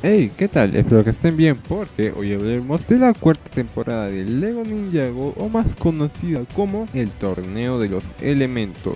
Hey, ¿qué tal? Espero que estén bien porque hoy hablaremos de la cuarta temporada de LEGO Ninjago o más conocida como el Torneo de los Elementos.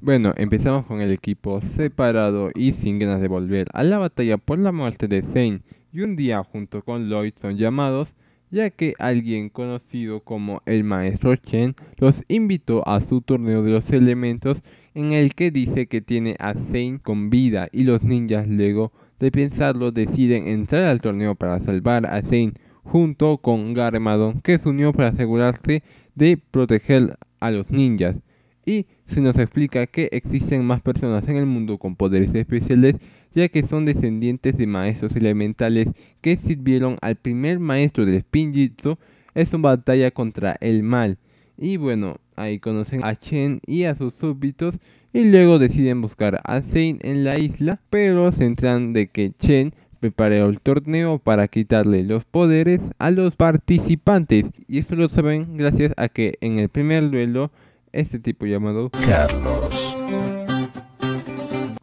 Bueno, empezamos con el equipo separado y sin ganas de volver a la batalla por la muerte de Zane y un día junto con Lloyd son llamados ya que alguien conocido como el maestro Chen los invitó a su torneo de los elementos en el que dice que tiene a Zane con vida y los ninjas luego de pensarlo deciden entrar al torneo para salvar a Zane junto con Garmadon que se unió para asegurarse de proteger a los ninjas y se nos explica que existen más personas en el mundo con poderes especiales ya que son descendientes de maestros elementales que sirvieron al primer maestro del Spinjitsu en una batalla contra el mal. Y bueno, ahí conocen a Chen y a sus súbditos y luego deciden buscar a Zane en la isla, pero se entran de que Chen preparó el torneo para quitarle los poderes a los participantes y eso lo saben gracias a que en el primer duelo este tipo llamado Carlos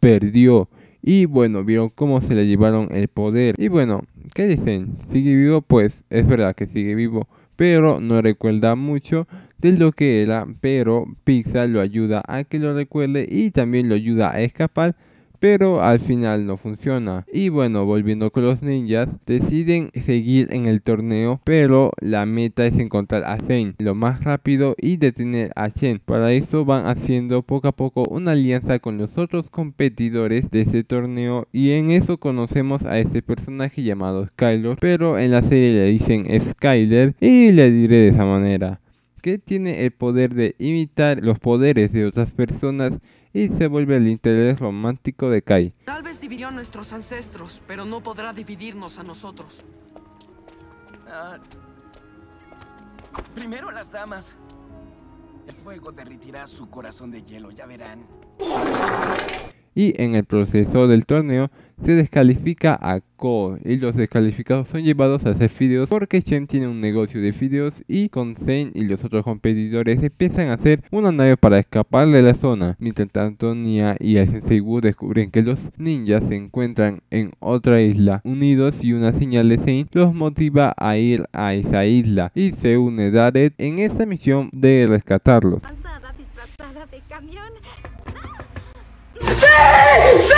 perdió y bueno, vieron cómo se le llevaron el poder. Y bueno, ¿qué dicen? ¿Sigue vivo? Pues es verdad que sigue vivo, pero no recuerda mucho de lo que era, pero Pixar lo ayuda a que lo recuerde y también lo ayuda a escapar pero al final no funciona. Y bueno, volviendo con los ninjas, deciden seguir en el torneo, pero la meta es encontrar a Zen lo más rápido y detener a Shen. Para eso van haciendo poco a poco una alianza con los otros competidores de ese torneo y en eso conocemos a este personaje llamado Skyler, pero en la serie le dicen Skyler y le diré de esa manera que tiene el poder de imitar los poderes de otras personas y se vuelve el interés romántico de Kai. Tal vez dividió a nuestros ancestros, pero no podrá dividirnos a nosotros. Ah. primero las damas. El fuego derritirá su corazón de hielo, ya verán y en el proceso del torneo se descalifica a Ko y los descalificados son llevados a hacer fideos porque Shen tiene un negocio de fideos y con Zane y los otros competidores empiezan a hacer una nave para escapar de la zona. Mientras tanto Nia y Sensei Wu descubren que los ninjas se encuentran en otra isla unidos y una señal de Zane los motiva a ir a esa isla y se une Dared en esa misión de rescatarlos. ¡Sí! ¡Sí!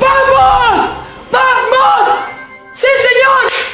¡Vamos! ¡Vamos! ¡Sí, señor!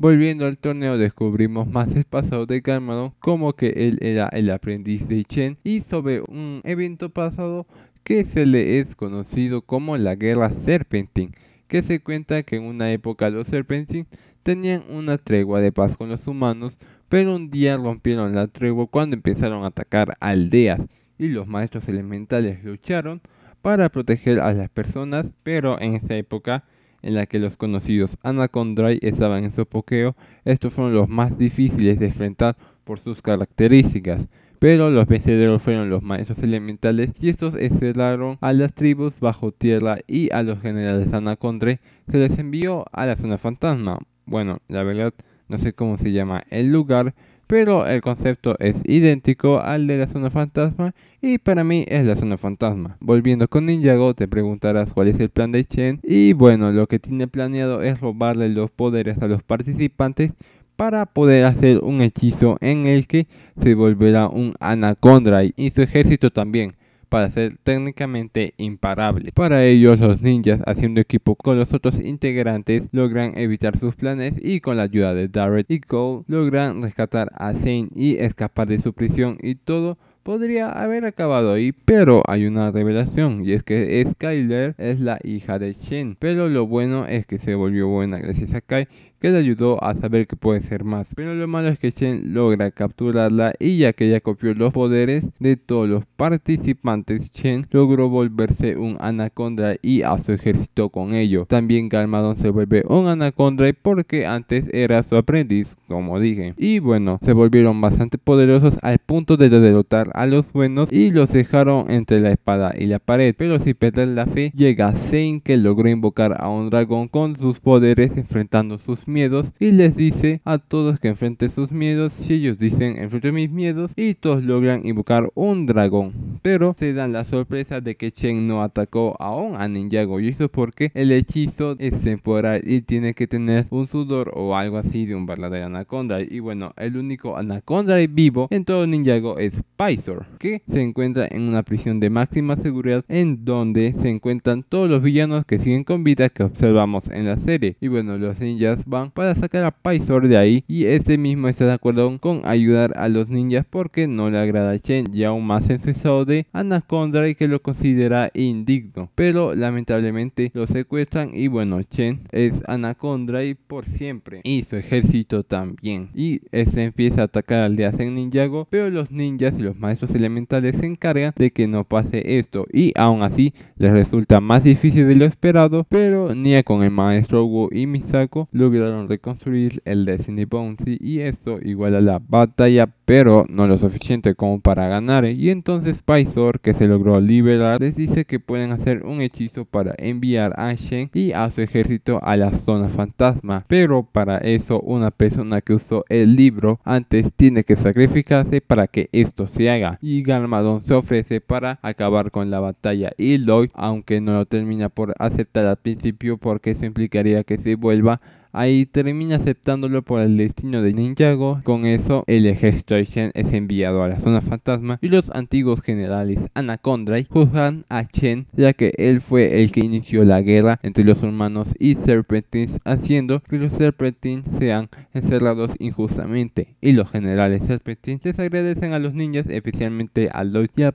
Volviendo al torneo descubrimos más pasado de Cameron como que él era el aprendiz de Chen y sobre un evento pasado que se le es conocido como la guerra Serpentine que se cuenta que en una época los Serpentine tenían una tregua de paz con los humanos pero un día rompieron la tregua cuando empezaron a atacar aldeas y los maestros elementales lucharon para proteger a las personas, pero en esa época en la que los conocidos Anacondrai estaban en su poqueo. estos fueron los más difíciles de enfrentar por sus características. Pero los vencedores fueron los maestros elementales y estos encerraron a las tribus bajo tierra y a los generales Anacondray se les envió a la zona fantasma. Bueno, la verdad no sé cómo se llama el lugar, pero el concepto es idéntico al de la zona fantasma y para mí es la zona fantasma. Volviendo con Ninjago te preguntarás cuál es el plan de Chen y bueno, lo que tiene planeado es robarle los poderes a los participantes para poder hacer un hechizo en el que se volverá un Anacondra y su ejército también para ser técnicamente imparable. Para ellos los ninjas, haciendo equipo con los otros integrantes, logran evitar sus planes y con la ayuda de Darrett y Cole logran rescatar a Zane y escapar de su prisión y todo podría haber acabado ahí, pero hay una revelación y es que Skyler es la hija de Shen. Pero lo bueno es que se volvió buena gracias a Kai que le ayudó a saber que puede ser más. Pero lo malo es que Shen logra capturarla y ya que ella copió los poderes de todos los participantes, Shen logró volverse un anaconda y a su ejército con ello. También Galmadon se vuelve un anaconda porque antes era su aprendiz, como dije. Y bueno, se volvieron bastante poderosos al punto de derrotar a los buenos y los dejaron entre la espada y la pared. Pero si perder la fe, llega Zane que logró invocar a un dragón con sus poderes enfrentando sus miedos y les dice a todos que enfrenten sus miedos. Si ellos dicen enfrente mis miedos y todos logran invocar un dragón. Pero se dan la sorpresa de que Chen no atacó aún a Ninjago y eso porque el hechizo es temporal y tiene que tener un sudor o algo así de un de anaconda. Y bueno, el único anaconda vivo en todo Ninjago es Pizor, que se encuentra en una prisión de máxima seguridad en donde se encuentran todos los villanos que siguen con vida que observamos en la serie. Y bueno, los ninjas para sacar a Paisor de ahí y este mismo está de acuerdo con ayudar a los ninjas porque no le agrada a Chen y aún más en su estado de Anaconda y que lo considera indigno. Pero lamentablemente lo secuestran y bueno, Chen es Anaconda y por siempre y su ejército también. Y este empieza a atacar al de en Ninjago, pero los ninjas y los maestros elementales se encargan de que no pase esto y aún así les resulta más difícil de lo esperado, pero Nia con el maestro Wu y Misako logra reconstruir el Destiny Bounty y esto igual a la batalla pero no lo suficiente como para ganar. Y entonces Paisor, que se logró liberar, les dice que pueden hacer un hechizo para enviar a Shen y a su ejército a la zona fantasma. Pero para eso una persona que usó el libro antes tiene que sacrificarse para que esto se haga. Y Garmadon se ofrece para acabar con la batalla y Lloyd, aunque no lo termina por aceptar al principio porque eso implicaría que se vuelva, ahí termina aceptándolo por el destino de Ninjago. Con eso el ejército Shen es enviado a la zona fantasma y los antiguos generales Anacondray juzgan a Chen ya que él fue el que inició la guerra entre los humanos y serpentines haciendo que los serpentines sean encerrados injustamente y los generales serpentines les agradecen a los ninjas especialmente a Lloyd y a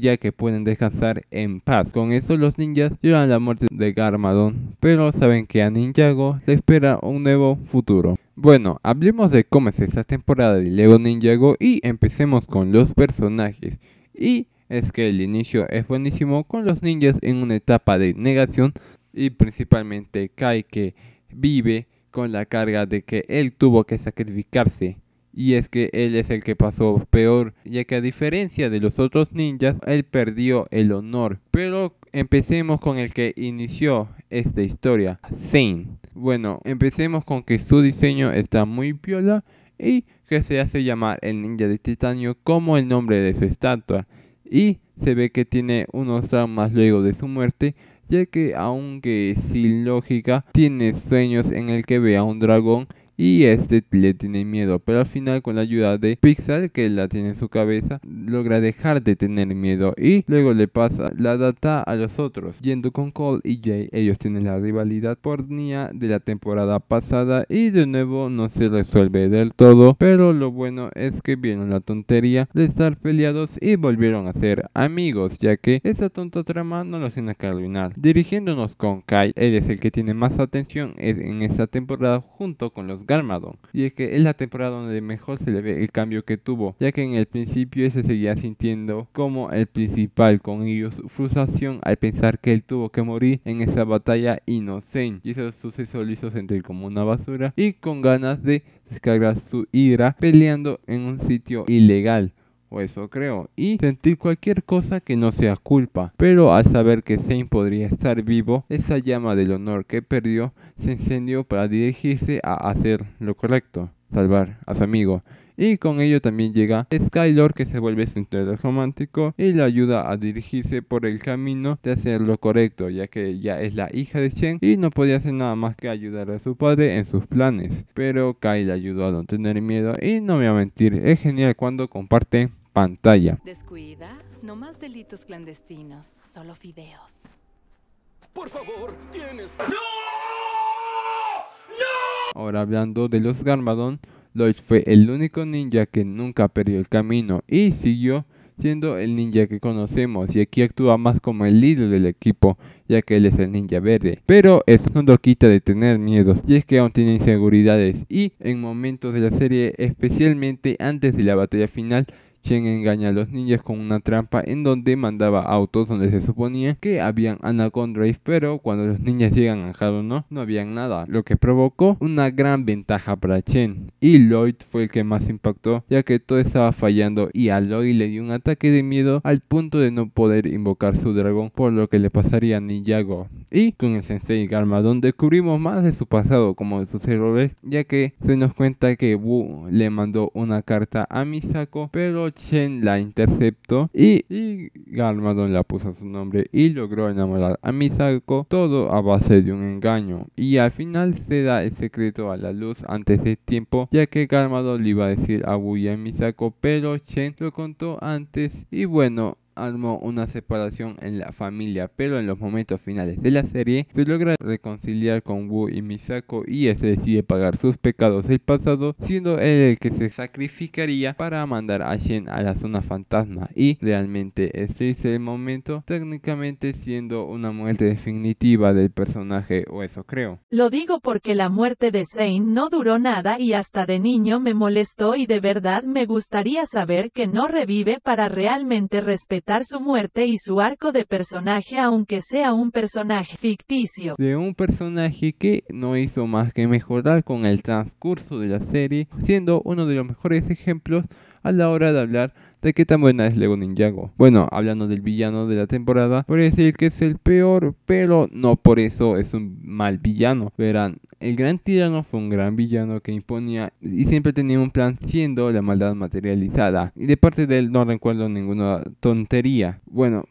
ya que pueden descansar en paz. Con eso los ninjas lloran la muerte de Garmadon pero saben que a Ninjago le espera un nuevo futuro. Bueno, hablemos de cómo es esta temporada de Lego Ninjago y empecemos con los personajes. Y es que el inicio es buenísimo con los ninjas en una etapa de negación y principalmente Kai que vive con la carga de que él tuvo que sacrificarse. Y es que él es el que pasó peor, ya que a diferencia de los otros ninjas, él perdió el honor. Pero empecemos con el que inició esta historia, Zane bueno, empecemos con que su diseño está muy piola y que se hace llamar el ninja de titanio como el nombre de su estatua. Y se ve que tiene unos traumas luego de su muerte, ya que aunque sin lógica, tiene sueños en el que vea a un dragón y este le tiene miedo, pero al final con la ayuda de Pixel que la tiene en su cabeza logra dejar de tener miedo y luego le pasa la data a los otros. Yendo con Cole y Jay, ellos tienen la rivalidad por Nia de la temporada pasada y de nuevo no se resuelve del todo, pero lo bueno es que vieron la tontería de estar peleados y volvieron a ser amigos, ya que esa tonta trama no los tiene que arruinar. Dirigiéndonos con Kai, él es el que tiene más atención en esta temporada junto con los Garmadon. Y es que es la temporada donde mejor se le ve el cambio que tuvo, ya que en el principio se seguía sintiendo como el principal, con ellos su frustración al pensar que él tuvo que morir en esa batalla inocente. Y eso suceso lo hizo sentir como una basura y con ganas de descargar su ira peleando en un sitio ilegal o eso creo, y sentir cualquier cosa que no sea culpa. Pero al saber que Zane podría estar vivo, esa llama del honor que perdió se encendió para dirigirse a hacer lo correcto, salvar a su amigo. Y con ello también llega Skylor. que se vuelve su interés romántico y le ayuda a dirigirse por el camino de hacer lo correcto, ya que ella es la hija de Shen y no podía hacer nada más que ayudar a su padre en sus planes. Pero Kai le ayudó a no tener miedo y no voy a mentir, es genial cuando comparten pantalla. Descuida, no más delitos clandestinos, solo fideos. Por favor, tienes... ¡No! ¡No! Ahora hablando de los Garmadon, Lloyd fue el único ninja que nunca perdió el camino y siguió siendo el ninja que conocemos y aquí actúa más como el líder del equipo ya que él es el ninja verde. Pero eso no lo quita de tener miedos y es que aún tiene inseguridades y en momentos de la serie especialmente antes de la batalla final Chen engaña a los niños con una trampa en donde mandaba autos donde se suponía que habían Anacondrays, pero cuando los ninjas llegan a Halo no, no habían nada, lo que provocó una gran ventaja para Chen. Y Lloyd fue el que más impactó, ya que todo estaba fallando y a Lloyd le dio un ataque de miedo al punto de no poder invocar su dragón, por lo que le pasaría a Ninjago. Y con el Sensei donde descubrimos más de su pasado como de sus errores, ya que se nos cuenta que Wu le mandó una carta a Misako, pero Chen la interceptó y, y Garmadon la puso a su nombre y logró enamorar a Misako, todo a base de un engaño. Y al final se da el secreto a la luz antes de tiempo, ya que Garmadon le iba a decir a Buya y Misako, pero Chen lo contó antes y bueno, armó una separación en la familia, pero en los momentos finales de la serie se logra reconciliar con Wu y Misako y ese decide pagar sus pecados del pasado, siendo él el que se sacrificaría para mandar a Shen a la zona fantasma y realmente ese es el momento, técnicamente siendo una muerte definitiva del personaje o eso creo. Lo digo porque la muerte de Zane no duró nada y hasta de niño me molestó y de verdad me gustaría saber que no revive para realmente respetar su muerte y su arco de personaje aunque sea un personaje ficticio. De un personaje que no hizo más que mejorar con el transcurso de la serie, siendo uno de los mejores ejemplos a la hora de hablar de qué tan buena es Lego Ninjago. Bueno, hablando del villano de la temporada, Podría decir que es el peor, pero no por eso es un mal villano. Verán, el gran tirano fue un gran villano que imponía y siempre tenía un plan siendo la maldad materializada. Y de parte de él no recuerdo ninguna tontería. Bueno,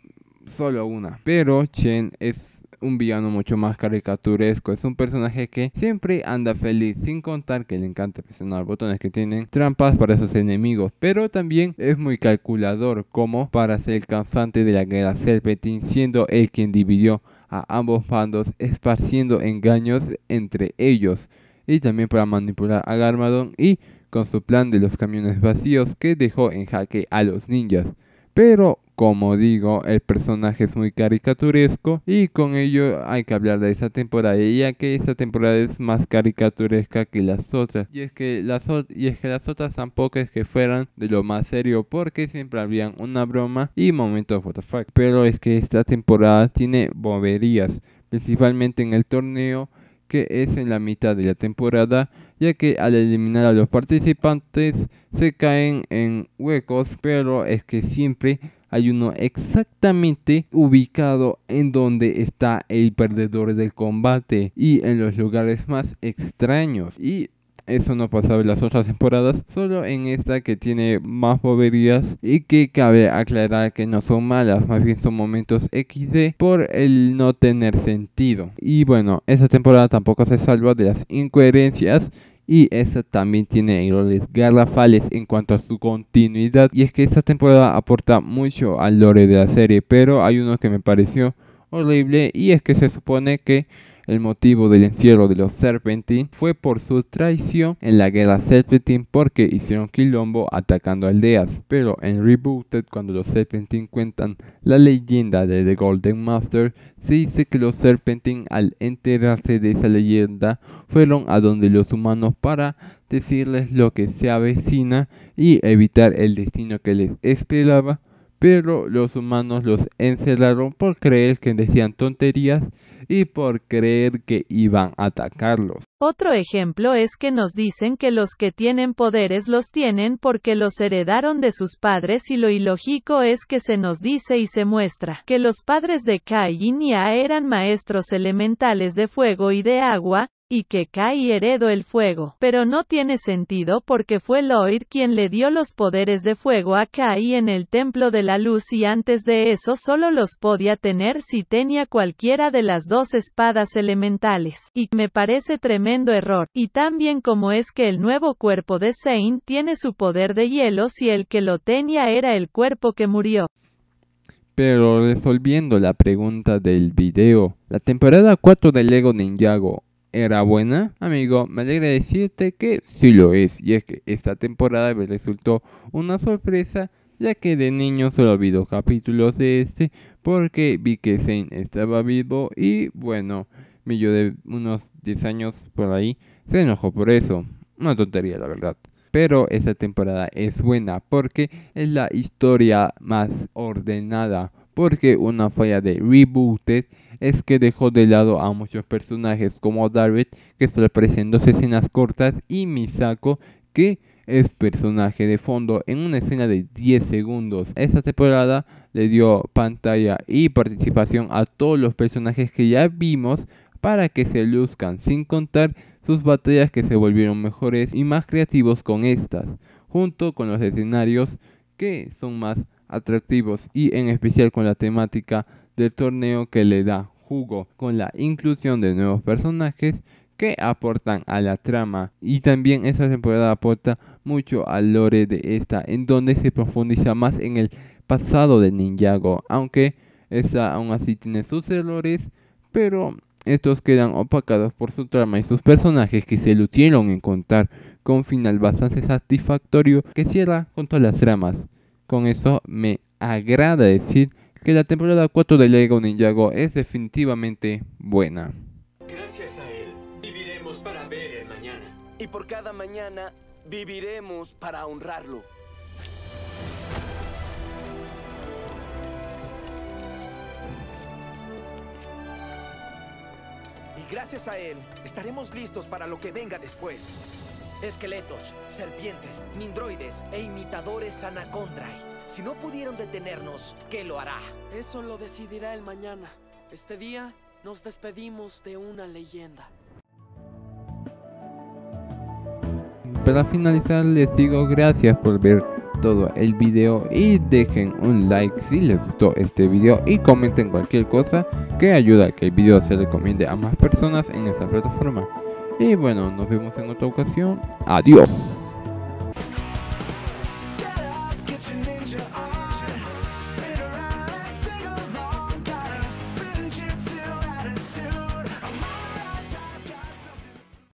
solo una. Pero Chen es un villano mucho más caricaturesco. Es un personaje que siempre anda feliz, sin contar que le encanta presionar botones que tienen trampas para sus enemigos. Pero también es muy calculador como para ser el cansante de la guerra Serpentine, siendo el quien dividió a ambos bandos, esparciendo engaños entre ellos. Y también para manipular a Garmadon y con su plan de los camiones vacíos que dejó en jaque a los ninjas. Pero como digo, el personaje es muy caricaturesco y con ello hay que hablar de esta temporada, ya que esta temporada es más caricaturesca que las otras. Y es que las, y es que las otras tampoco es que fueran de lo más serio, porque siempre habían una broma y momentos what the Pero es que esta temporada tiene boberías, principalmente en el torneo que es en la mitad de la temporada, ya que al eliminar a los participantes se caen en huecos, pero es que siempre hay uno exactamente ubicado en donde está el perdedor del combate y en los lugares más extraños. Y eso no pasaba en las otras temporadas, solo en esta que tiene más boberías y que cabe aclarar que no son malas, más bien son momentos XD por el no tener sentido. Y bueno, esta temporada tampoco se salva de las incoherencias y esta también tiene errores garrafales en cuanto a su continuidad. Y es que esta temporada aporta mucho al lore de la serie, pero hay uno que me pareció horrible y es que se supone que el motivo del encierro de los Serpentine fue por su traición en la guerra Serpentine porque hicieron quilombo atacando aldeas. Pero en Rebooted, cuando los Serpentine cuentan la leyenda de The Golden Master, se dice que los Serpentine al enterarse de esa leyenda fueron a donde los humanos para decirles lo que se avecina y evitar el destino que les esperaba, pero los humanos los encerraron por creer que decían tonterías y por creer que iban a atacarlos. Otro ejemplo es que nos dicen que los que tienen poderes los tienen porque los heredaron de sus padres y lo ilógico es que se nos dice y se muestra que los padres de Kai y Nia eran maestros elementales de fuego y de agua, y que Kai heredó el fuego, pero no tiene sentido porque fue Lloyd quien le dio los poderes de fuego a Kai en el Templo de la Luz y antes de eso solo los podía tener si tenía cualquiera de las dos espadas elementales, y me parece tremendo error, y también como es que el nuevo cuerpo de Zane tiene su poder de hielo si el que lo tenía era el cuerpo que murió. Pero resolviendo la pregunta del video, la temporada 4 de Lego Ninjago era buena? Amigo, me alegra decirte que sí lo es, y es que esta temporada me resultó una sorpresa, ya que de niño solo vi dos capítulos de este, porque vi que Zane estaba vivo y bueno, mi yo de unos 10 años por ahí se enojó por eso. Una tontería, la verdad. Pero esta temporada es buena porque es la historia más ordenada, porque una falla de rebooted es que dejó de lado a muchos personajes como Darvid que solo aparecen dos escenas cortas, y Misako, que es personaje de fondo en una escena de 10 segundos. Esta temporada le dio pantalla y participación a todos los personajes que ya vimos para que se luzcan, sin contar sus batallas que se volvieron mejores y más creativos con estas, junto con los escenarios que son más atractivos y en especial con la temática del torneo que le da jugo con la inclusión de nuevos personajes que aportan a la trama y también esta temporada aporta mucho al lore de esta en donde se profundiza más en el pasado de Ninjago aunque esta aún así tiene sus errores pero estos quedan opacados por su trama y sus personajes que se lucieron en contar con un final bastante satisfactorio que cierra con todas las tramas con eso me agrada decir que la temporada 4 de Lego Ninjago es definitivamente buena. Gracias a él, viviremos para ver el mañana. Y por cada mañana, viviremos para honrarlo. Y gracias a él, estaremos listos para lo que venga después. Esqueletos, serpientes, mindroides e imitadores anacondrae. Si no pudieron detenernos, ¿qué lo hará? Eso lo decidirá el mañana. Este día nos despedimos de una leyenda. Para finalizar les digo gracias por ver todo el video y dejen un like si les gustó este video y comenten cualquier cosa que ayuda a que el video se recomiende a más personas en esta plataforma. Y bueno, nos vemos en otra ocasión. Adiós.